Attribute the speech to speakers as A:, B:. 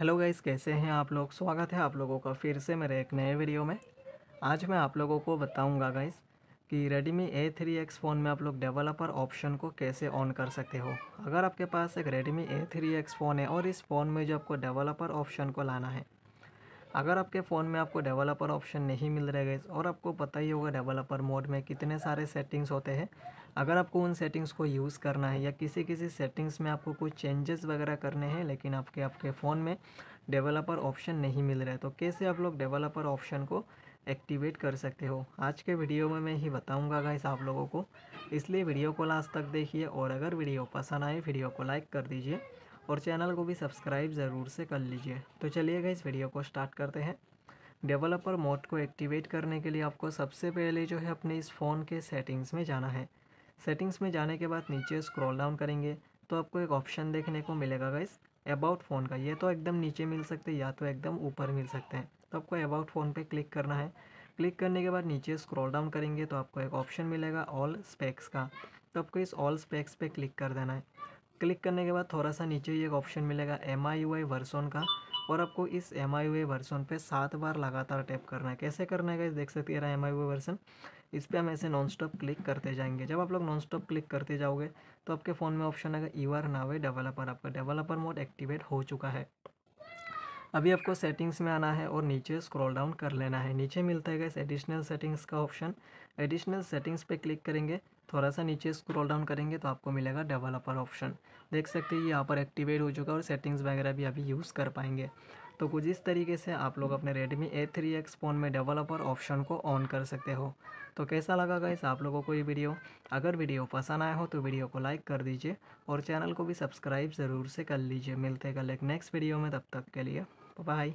A: hello guys कैसे हैं आप लोग स्वागत है आप लोगों का फिर से मेरे एक नए वीडियो में आज मैं आप लोगों को बताऊंगा गाइस कि Redmi A three X phone में आप लोग डेवलपर ऑप्शन को कैसे ऑन कर सकते हो अगर आपके पास एक Redmi A three X phone है और इस फ़ोन में जो आपको डेवलपर ऑप्शन को लाना है अगर आपके फ़ोन में आपको डेवलपर ऑप्शन नहीं मिल रहा है और आपको पता ही होगा डेवलपर मोड में कितने सारे सेटिंग्स होते हैं अगर आपको उन सेटिंग्स को यूज़ करना है या किसी किसी सेटिंग्स में आपको कुछ चेंजेस वगैरह करने हैं लेकिन आपके आपके फ़ोन में डेवलपर ऑप्शन नहीं मिल रहा है तो कैसे आप लोग डेवलपर ऑप्शन को एक्टिवेट कर सकते हो आज के वीडियो में मैं ही बताऊंगा गाइस आप लोगों को इसलिए वीडियो को लास्ट तक देखिए और अगर वीडियो पसंद आए वीडियो को लाइक कर दीजिए और चैनल को भी सब्सक्राइब ज़रूर से कर लीजिए तो चलिएगा इस वीडियो को स्टार्ट करते हैं डेवलपर मोड को एक्टिवेट करने के लिए आपको सबसे पहले जो है अपने इस फ़ोन के सेटिंग्स में जाना है सेटिंग्स में जाने के बाद नीचे स्क्रॉल डाउन करेंगे तो आपको एक ऑप्शन देखने को मिलेगा गाइस अबाउट फ़ोन का ये तो एकदम नीचे मिल सकते हैं या तो एकदम ऊपर मिल सकते हैं तो आपको अबाउट फ़ोन पे क्लिक करना है क्लिक करने के बाद नीचे स्क्रॉल डाउन करेंगे तो आपको एक ऑप्शन मिलेगा ऑल स्पेक्स का तो आपको इस ऑल स्पेक्स पे क्लिक कर देना है क्लिक करने के बाद थोड़ा सा नीचे ही एक ऑप्शन मिलेगा एम आई आई वर्सोन का और आपको इस एम आई आई वर्सन पर सात बार लगातार टैप करना है कैसे करना है गाइस देख सकते हैं एम आई वाई वर्सन इस पर हम ऐसे नॉन स्टॉप क्लिक करते जाएंगे जब आप लोग नॉन स्टॉप क्लिक करते जाओगे तो आपके फ़ोन में ऑप्शन आएगा यू आर नावे डेवलपर आपका डेवलपर मोड एक्टिवेट हो चुका है अभी आपको सेटिंग्स में आना है और नीचे स्क्रॉल डाउन कर लेना है नीचे मिलता है गैस एडिशनल सेटिंग्स का ऑप्शन एडिशनल सेटिंग्स पे क्लिक करेंगे थोड़ा सा नीचे स्क्रॉल डाउन करेंगे तो आपको मिलेगा डेवलपर ऑप्शन देख सकते हैं यहाँ पर एक्टिवेट हो चुका है और सेटिंग्स वगैरह भी अभी यूज़ कर पाएंगे तो कुछ इस तरीके से आप लोग अपने Redmi A three X phone में डेवलपर ऑप्शन को ऑन कर सकते हो तो कैसा लगा गाइस आप लोगों को ये वीडियो अगर वीडियो पसंद आया हो तो वीडियो को लाइक कर दीजिए और चैनल को भी सब्सक्राइब ज़रूर से कर लीजिए मिलते कल एक नेक्स्ट वीडियो में तब तक के लिए बाय